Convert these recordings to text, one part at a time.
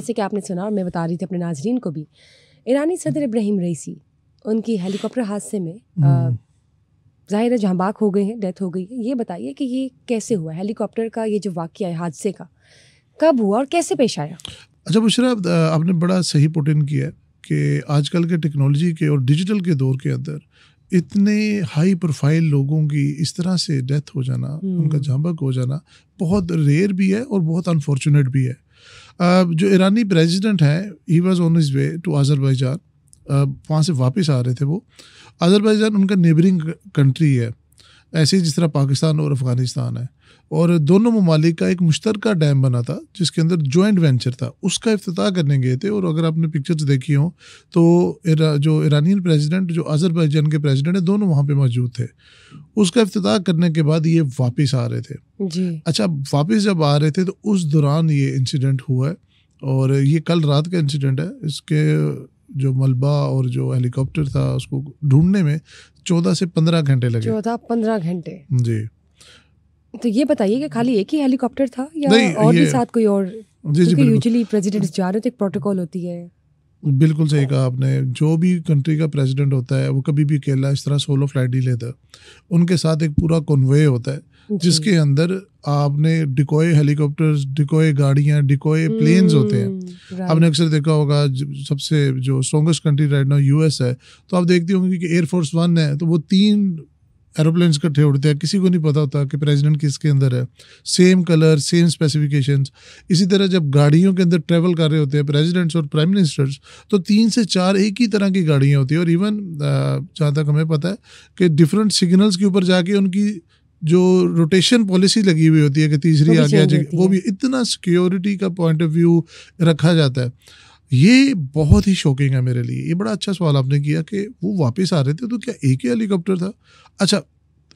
जैसे कि आपने सुना और मैं बता रही थी अपने नाजरीन को भी ईरानी सदर इब्राहिम रईसी उनकी हेलीकॉप्टर हादसे में हम्म। ज़ाहिर है बाक हो गए हैं डेथ हो गई है ये बताइए कि ये कैसे हुआ हेलीकॉप्टर का ये जो वाक़ है हादसे का कब हुआ और कैसे पेश आया अच्छा बुशरा आपने बड़ा सही पोटिन किया किया कि आजकल के टेक्नोलॉजी के और डिजिटल के दौर के अंदर इतने हाई प्रोफाइल लोगों की इस तरह से डेथ हो जाना हम्म। उनका झांबक हो जाना बहुत रेयर भी है और बहुत अनफॉर्चुनेट भी है जो ईरानी प्रेसिडेंट हैं he was on his way to Azerbaijan वहाँ से वापस आ रहे थे वो आज़रबाईजान उनका नेबरिंग कंट्री है ऐसे जिस तरह पाकिस्तान और अफ़गानिस्तान है और दोनों ममालिक का एक मुश्तरक डैम बना था जिसके अंदर जॉइंट वेंचर था उसका अफ्ताह करने गए थे और अगर आपने पिक्चर्स देखी हों तो इरा, जो ईरानियन प्रेसिडेंट जो अजरबैजान के प्रेसिडेंट हैं दोनों वहाँ पे मौजूद थे उसका अफ्ताह करने के बाद ये वापस आ रहे थे जी अच्छा वापस जब आ रहे थे तो उस दौरान ये इंसिडेंट हुआ है और ये कल रात का इंसिडेंट है इसके जो मलबा और जो हेलीकॉप्टर था उसको ढूंढने में चौदह से पंद्रह घंटे लगे चौदह पंद्रह घंटे जी तो ये बताइए कि खाली एक ही हेलीकॉप्टर था या और भी साथ कोई और जी जी यूजुअली प्रेसिडेंट्स जा रहे तो एक प्रोटोकॉल होती है बिल्कुल सही कहा आपने जो भी कंट्री का प्रेसिडेंट होता है वो कभी भी अकेला इस तरह सोलो फ्लाइट ही लेता है उनके साथ एक पूरा कन्वे होता है जिसके अंदर आपने डिकोए हेलीकॉप्टर्स डिकोए गाड़ियाँ डिकोए प्लेन्स होते हैं हम्म, आपने अक्सर देखा होगा सबसे जो strongest country right now US है तो आप देखते होंगे कि एयरफोर्स वन है तो वो तीन एरोप्लेन्स इकट्ठे उड़ते हैं किसी को नहीं पता होता कि प्रेसिडेंट किसके अंदर है सेम कलर सेम स्पेसिफिकेशंस इसी तरह जब गाड़ियों के अंदर ट्रैवल कर रहे होते हैं प्रेसिडेंट्स और प्राइम मिनिस्टर्स तो तीन से चार एक ही तरह की गाड़ियाँ होती हैं और इवन जहाँ तक हमें पता है कि डिफरेंट सिग्नल्स के ऊपर जाके उनकी जो रोटेशन पॉलिसी लगी हुई होती है कि तीसरी आगे आ जाएगी वो भी इतना सिक्योरिटी का पॉइंट ऑफ व्यू रखा जाता है ये बहुत ही शॉकिंग है मेरे लिए ये बड़ा अच्छा सवाल आपने किया कि वो वापस आ रहे थे तो क्या एक ही हेलीकॉप्टर था अच्छा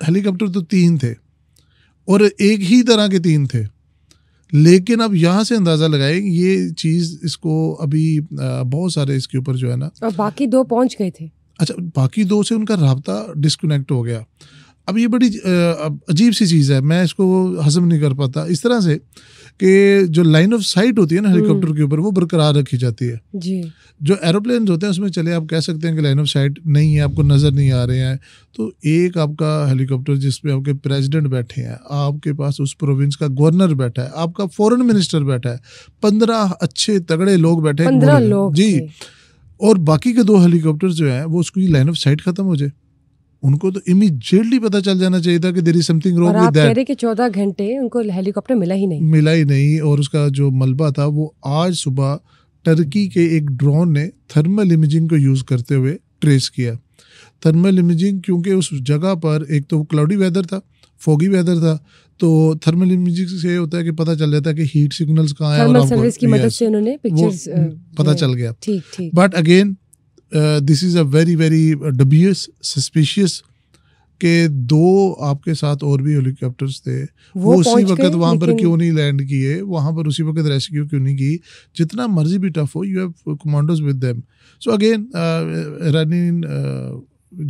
हेलीकॉप्टर तो तीन थे और एक ही तरह के तीन थे लेकिन अब यहाँ से अंदाज़ा लगाए ये चीज़ इसको अभी बहुत सारे इसके ऊपर जो है ना और बाकी दो पहुँच गए थे अच्छा बाकी दो से उनका रबता डिस्कनेक्ट हो गया अब ये बड़ी अजीब सी चीज़ है मैं इसको हजम नहीं कर पाता इस तरह से कि जो लाइन ऑफ साइट होती है ना हेलीकॉप्टर हम्म। के ऊपर वो बरकरार रखी जाती है जी जो एरोप्लेन होते हैं उसमें चले आप कह सकते हैं कि लाइन ऑफ साइट नहीं है आपको नज़र नहीं आ रहे हैं तो एक आपका हेलीकॉप्टर जिसमें आपके प्रेसिडेंट बैठे हैं आपके पास उस प्रोविंस का गवर्नर बैठा है आपका फॉरेन मिनिस्टर बैठा है पंद्रह अच्छे तगड़े लोग बैठे हैं जी और बाकी के दो हेलीकॉप्टर जो है वो उसकी लाइन ऑफ साइट खत्म हो जाए उनको तो इमीडिएटली पता चल जाना चाहिए था कि there is something wrong with that कि 14 घंटे उनको हेलीकॉप्टर मिला ही नहीं मिला ही नहीं और उसका जो मलबा था वो आज सुबह टर्की के एक ड्रोन ने थर्मल इमेजिंग को यूज़ करते हुए ट्रेस किया थर्मल इमेजिंग क्योंकि उस जगह पर एक तो क्लाउडी वेदर था फोगी वेदर था तो थर्मल इमेजिंग से होता है कि पता चल जाता है कि हीट सिग्नल्स कहाँ है और आपको, की मदद से उन्होंने पिक्चर्स पता चल गया ठीक ठीक but again this is a very very dubious suspicious के दो आपके साथ और भी हेलीकॉप्टर्स थे वो, वो उसी वक्त वहाँ पर क्यों नहीं लैंड किए वहाँ पर उसी वक्त रेस्क्यू क्यों नहीं की जितना मर्जी भी टफ हो you have commandos with them so again running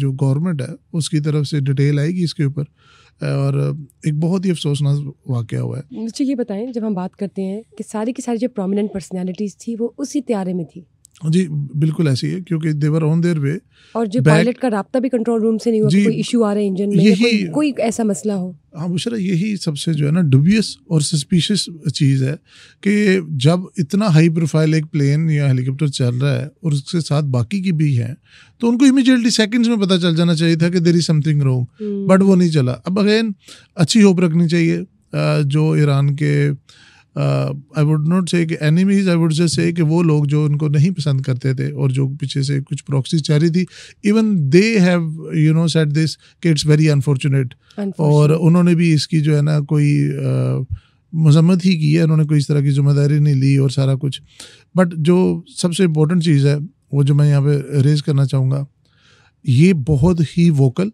जो गवर्नमेंट है उसकी तरफ से डिटेल आएगी इसके ऊपर uh, और uh, एक बहुत ही अफसोसनाक वाक़ हुआ है मुझे ये बताएं जब हम बात करते हैं कि सारी की सारी जो प्रोमिनेंट पर्सनैलिटीज़ थी वो उसी त्यारे में थी हाँ जी बिल्कुल ऐसी है क्योंकि देवर ऑन देयर वे और जो पायलट का रबता भी कंट्रोल रूम से नहीं हुआ कोई इशू आ रहा है इंजन में यही कोई, कोई ऐसा मसला हो हाँ मुशरा यही सबसे जो है ना डुबियस और सस्पिशियस चीज़ है कि जब इतना हाई प्रोफाइल एक प्लेन या हेलीकॉप्टर चल रहा है और उसके साथ बाकी की भी हैं तो उनको इमीजिएटली सेकंड्स में पता चल जाना चाहिए था कि there is something wrong but वो नहीं चला अब अगेन अच्छी होप रखनी चाहिए जो ईरान के I would not say enemies I would just say कि वो लोग जो उनको नहीं पसंद करते थे और जो पीछे से कुछ प्रॉक्सी चाह रही थी even they have you know said this कि इट्स वेरी अनफॉर्चुनेट और उन्होंने भी इसकी जो है ना कोई uh, मजम्मत ही की है उन्होंने कोई इस तरह की जिम्मेदारी नहीं ली और सारा कुछ बट जो सबसे इम्पोर्टेंट चीज़ है वो जो मैं यहाँ पे रेज करना चाहूँगा ये बहुत ही वोकल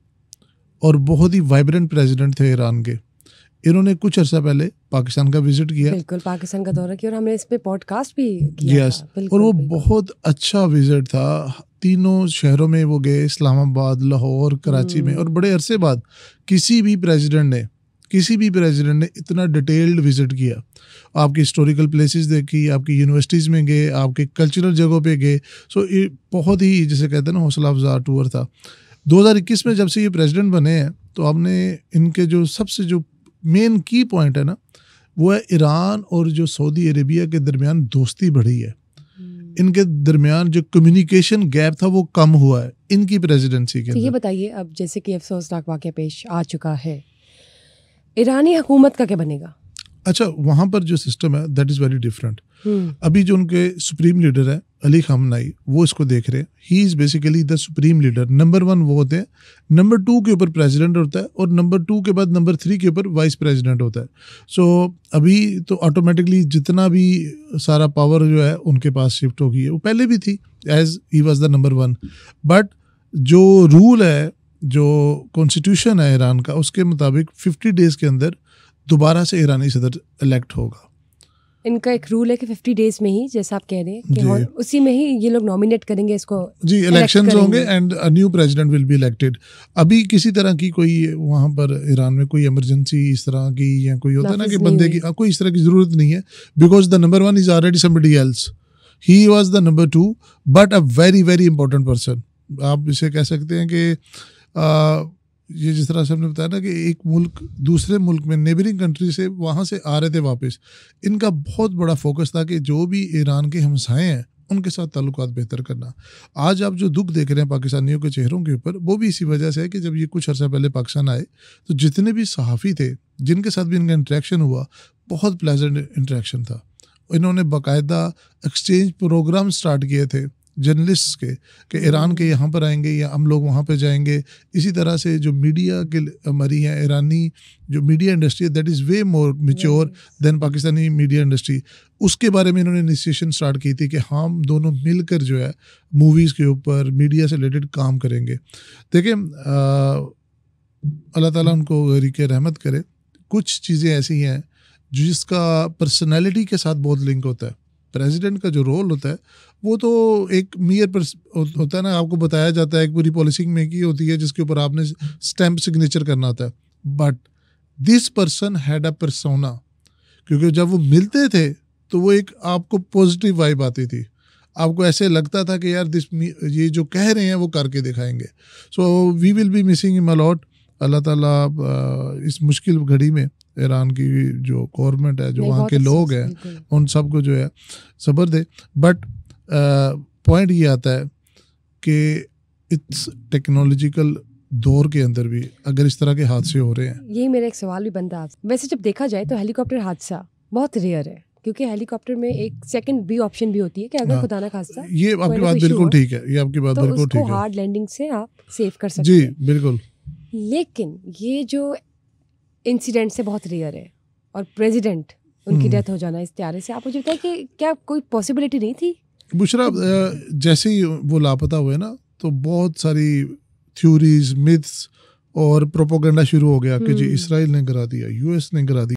और बहुत ही वाइब्रेंट प्रेसिडेंट थे ईरान के इन्होंने कुछ अर्सा पहले पाकिस्तान का विजिट किया बिल्कुल पाकिस्तान का दौरा किया और हमने इस पे पॉडकास्ट भी किया यस और वो बहुत अच्छा विजिट था तीनों शहरों में वो गए इस्लामाबाद लाहौर कराची में और बड़े अरसे बाद किसी भी प्रेसिडेंट ने किसी भी प्रेसिडेंट ने इतना डिटेल्ड विजिट किया आपकी हिस्टोरिकल प्लेसेस देखी आपकी यूनिवर्सिटीज़ में गए आपके कल्चरल जगहों पे गए सो ये बहुत ही जैसे कहते हैं ना हौसला अफजा टूर था 2021 में जब से ये प्रेसिडेंट बने हैं तो आपने इनके जो सबसे जो मेन की पॉइंट है ना वो है ईरान और जो सऊदी अरेबिया के दरमियान दोस्ती बढ़ी है हम्म। इनके दरमियान जो कम्युनिकेशन गैप था वो कम हुआ है इनकी प्रेसिडेंसी के तो ये बताइए अब जैसे कि अफसोसनाक वाक्य पेश आ चुका है ईरानी हुकूमत का क्या बनेगा अच्छा वहाँ पर जो सिस्टम है दैट इज़ वेरी डिफरेंट अभी जो उनके सुप्रीम लीडर है अली खामनाई वो इसको देख रहे हैं he is basically the supreme leader number one वो होते हैं नंबर टू के ऊपर प्रेसिडेंट होता है और नंबर टू के बाद नंबर थ्री के ऊपर वाइस प्रेसिडेंट होता है सो so, अभी तो ऑटोमेटिकली जितना भी सारा पावर जो है उनके पास शिफ्ट हो गई है वो पहले भी थी as he was the number one but जो रूल है जो कॉन्स्टिट्यूशन है ईरान का उसके मुताबिक फिफ्टी डेज़ के अंदर दोबारा से ईरानी सदर इलेक्ट होगा इनका एक रूल है कि फिफ्टी डेज में ही जैसा आप कह रहे हैं कि उसी में ही ये लोग नॉमिनेट करेंगे इसको जी इलेक्शन होंगे and a new president will be elected अभी किसी तरह की कोई वहाँ पर ईरान में कोई इमरजेंसी इस तरह की या कोई होता है ना कि बंदे की हाँ, कोई इस तरह की ज़रूरत नहीं है because the number one is already somebody else he was the number two but a very very important person आप इसे कह सकते हैं कि ये जिस तरह से हमने बताया ना कि एक मुल्क दूसरे मुल्क में नेबरिंग कंट्री से वहाँ से आ रहे थे वापस इनका बहुत बड़ा फोकस था कि जो भी ईरान के हमसाए हैं उनके साथ ताल्लुक बेहतर करना आज आप जो दुख देख रहे हैं पाकिस्तानियों के चेहरों के ऊपर वो भी इसी वजह से है कि जब ये कुछ अर्सा पहले पाकिस्तान आए तो जितने भी सहाफ़ी थे जिनके साथ भी इनका इंट्रैक्शन हुआ बहुत प्लेजेंट इंट्रैक्शन था इन्होंने बाकायदा एक्सचेंज प्रोग्राम स्टार्ट किए थे जर्नलिस्ट के कि ईरान के यहाँ पर आएंगे या हम लोग वहाँ पर जाएंगे इसी तरह से जो मीडिया के हमारी या ईरानी जो मीडिया इंडस्ट्री है that is way more mature than Pakistani media industry उसके बारे में इन्होंने इनिशिएशन स्टार्ट की थी कि हम दोनों मिलकर जो है मूवीज़ के ऊपर मीडिया से रिलेटेड काम करेंगे देखिए अल्लाह ताला उनको गरी के रहमत करे कुछ चीज़ें ऐसी हैं जिसका पर्सनैलिटी के साथ बहुत लिंक होता है प्रेसिडेंट का जो रोल होता है वो तो एक मीयर पर होता है ना आपको बताया जाता है एक पूरी पॉलिसिंग मेकिंग होती है जिसके ऊपर आपने स्टैम्प सिग्नेचर करना होता है but this person had a persona क्योंकि जब वो मिलते थे तो वो एक आपको पॉजिटिव वाइब आती थी आपको ऐसे लगता था कि यार दिस ये जो कह रहे हैं वो करके दिखाएंगे so we will be missing him अलॉट अल्लाह ताला इस मुश्किल घड़ी में ईरान की जो गवर्नमेंट है जो वहाँ के लोग हैं उन सबको जो है सब्र दे बट पॉइंट uh, ये आता है कि इस टेक्नोलॉजिकल दौर के अंदर भी अगर इस तरह के हादसे हो रहे हैं यही मेरा एक सवाल भी बनता है वैसे जब देखा जाए तो हेलीकॉप्टर हादसा बहुत रेयर है क्योंकि हेलीकॉप्टर में एक सेकंड बी ऑप्शन भी होती है कि अगर हाँ। खुदा ना खासा ये आपकी बात बिल्कुल ठीक है ये आपकी बात तो बिल्कुल ठीक है हार्ड लैंडिंग से आप सेव कर सकते हैं जी बिल्कुल लेकिन ये जो इंसिडेंट से बहुत रेयर है और प्रेसिडेंट उनकी डेथ हम्म। हो जाना इस त्यारे से आप मुझे बताएं कि क्या कोई पॉसिबिलिटी नहीं थी बुशरा जैसे ही वो लापता हुए ना तो बहुत सारी थ्योरीज मिथ्स और प्रोपोगंडा शुरू हो गया कि जी हम्म। इसराइल ने करा दिया यूएस ने करा दिया